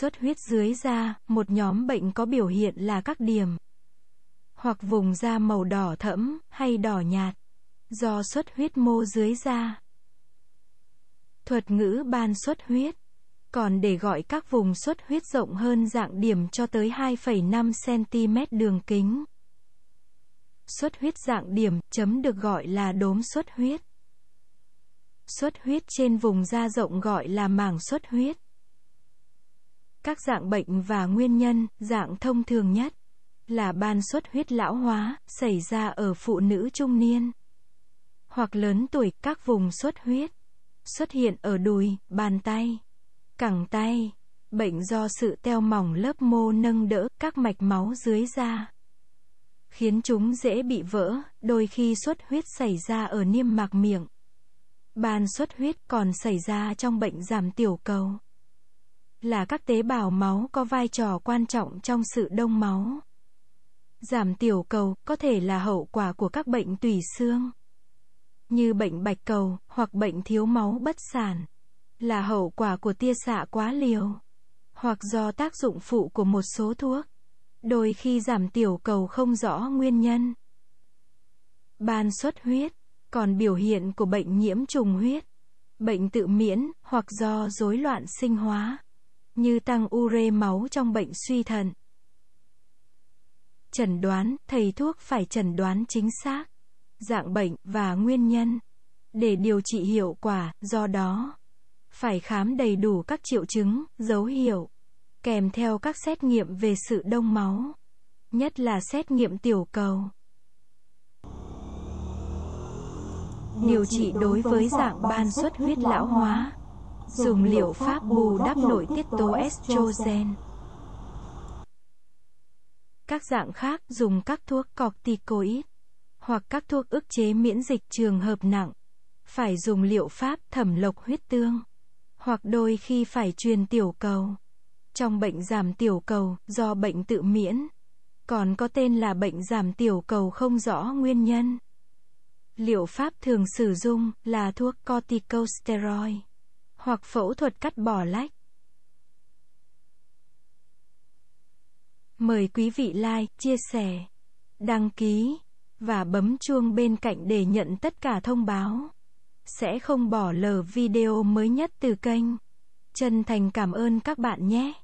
xuất huyết dưới da, một nhóm bệnh có biểu hiện là các điểm hoặc vùng da màu đỏ thẫm hay đỏ nhạt do xuất huyết mô dưới da. Thuật ngữ ban xuất huyết còn để gọi các vùng xuất huyết rộng hơn dạng điểm cho tới 2,5 cm đường kính. Xuất huyết dạng điểm chấm được gọi là đốm xuất huyết. Xuất huyết trên vùng da rộng gọi là mảng xuất huyết. Các dạng bệnh và nguyên nhân, dạng thông thường nhất là ban xuất huyết lão hóa, xảy ra ở phụ nữ trung niên hoặc lớn tuổi, các vùng xuất huyết xuất hiện ở đùi, bàn tay, cẳng tay, bệnh do sự teo mỏng lớp mô nâng đỡ các mạch máu dưới da khiến chúng dễ bị vỡ, đôi khi xuất huyết xảy ra ở niêm mạc miệng. Ban xuất huyết còn xảy ra trong bệnh giảm tiểu cầu là các tế bào máu có vai trò quan trọng trong sự đông máu. Giảm tiểu cầu có thể là hậu quả của các bệnh tủy xương như bệnh bạch cầu hoặc bệnh thiếu máu bất sản là hậu quả của tia xạ quá liều hoặc do tác dụng phụ của một số thuốc. Đôi khi giảm tiểu cầu không rõ nguyên nhân. Ban xuất huyết còn biểu hiện của bệnh nhiễm trùng huyết, bệnh tự miễn hoặc do rối loạn sinh hóa như tăng ure máu trong bệnh suy thận. Chẩn đoán, thầy thuốc phải chẩn đoán chính xác dạng bệnh và nguyên nhân để điều trị hiệu quả, do đó phải khám đầy đủ các triệu chứng, dấu hiệu kèm theo các xét nghiệm về sự đông máu, nhất là xét nghiệm tiểu cầu. Điều trị đối với dạng ban xuất huyết lão hóa dùng liệu pháp bù đắp nội tiết tố estrogen. Các dạng khác dùng các thuốc corticoid hoặc các thuốc ức chế miễn dịch trường hợp nặng, phải dùng liệu pháp thẩm lộc huyết tương hoặc đôi khi phải truyền tiểu cầu. Trong bệnh giảm tiểu cầu do bệnh tự miễn, còn có tên là bệnh giảm tiểu cầu không rõ nguyên nhân. Liệu pháp thường sử dụng là thuốc corticosteroid hoặc phẫu thuật cắt bỏ lách. Mời quý vị like, chia sẻ, đăng ký và bấm chuông bên cạnh để nhận tất cả thông báo. Sẽ không bỏ lỡ video mới nhất từ kênh. Chân thành cảm ơn các bạn nhé.